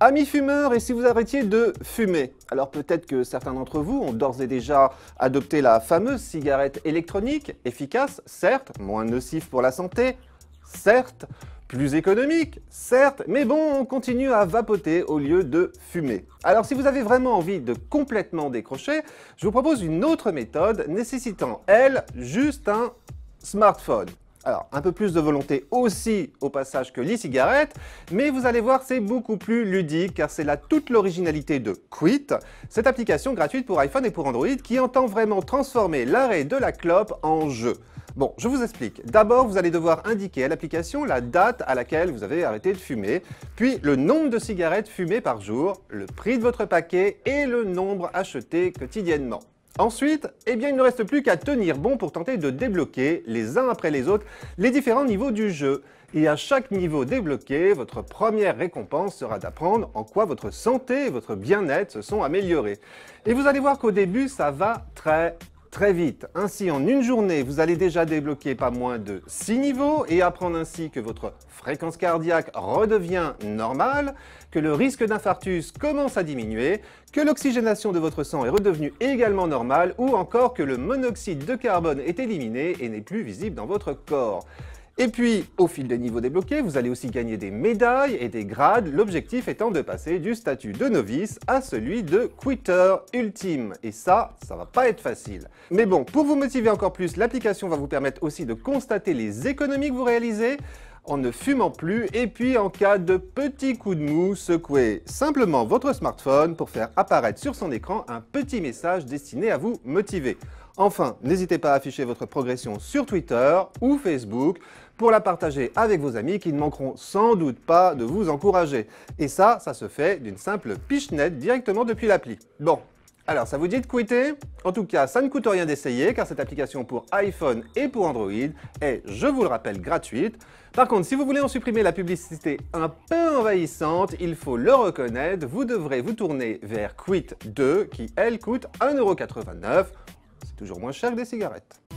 Amis fumeurs, et si vous arrêtiez de fumer Alors peut-être que certains d'entre vous ont d'ores et déjà adopté la fameuse cigarette électronique, efficace, certes, moins nocif pour la santé, certes, plus économique, certes, mais bon, on continue à vapoter au lieu de fumer. Alors si vous avez vraiment envie de complètement décrocher, je vous propose une autre méthode nécessitant, elle, juste un smartphone. Alors, un peu plus de volonté aussi au passage que l'e-cigarette, mais vous allez voir, c'est beaucoup plus ludique car c'est là toute l'originalité de Quit, cette application gratuite pour iPhone et pour Android qui entend vraiment transformer l'arrêt de la clope en jeu. Bon, je vous explique. D'abord, vous allez devoir indiquer à l'application la date à laquelle vous avez arrêté de fumer, puis le nombre de cigarettes fumées par jour, le prix de votre paquet et le nombre acheté quotidiennement. Ensuite, eh bien, il ne reste plus qu'à tenir bon pour tenter de débloquer, les uns après les autres, les différents niveaux du jeu. Et à chaque niveau débloqué, votre première récompense sera d'apprendre en quoi votre santé et votre bien-être se sont améliorés. Et vous allez voir qu'au début, ça va très très vite. Ainsi, en une journée, vous allez déjà débloquer pas moins de 6 niveaux et apprendre ainsi que votre fréquence cardiaque redevient normale, que le risque d'infarctus commence à diminuer, que l'oxygénation de votre sang est redevenue également normale ou encore que le monoxyde de carbone est éliminé et n'est plus visible dans votre corps. Et puis, au fil des niveaux débloqués, vous allez aussi gagner des médailles et des grades, l'objectif étant de passer du statut de novice à celui de quitter ultime. Et ça, ça va pas être facile. Mais bon, pour vous motiver encore plus, l'application va vous permettre aussi de constater les économies que vous réalisez, en ne fumant plus et puis en cas de petit coup de mou, secouez simplement votre smartphone pour faire apparaître sur son écran un petit message destiné à vous motiver. Enfin, n'hésitez pas à afficher votre progression sur Twitter ou Facebook pour la partager avec vos amis qui ne manqueront sans doute pas de vous encourager. Et ça, ça se fait d'une simple pichenette directement depuis l'appli. Bon, alors, ça vous dit de quitter En tout cas, ça ne coûte rien d'essayer car cette application pour iPhone et pour Android est, je vous le rappelle, gratuite. Par contre, si vous voulez en supprimer la publicité un peu envahissante, il faut le reconnaître, vous devrez vous tourner vers Quit 2 qui, elle, coûte 1,89€ c'est toujours moins cher que des cigarettes.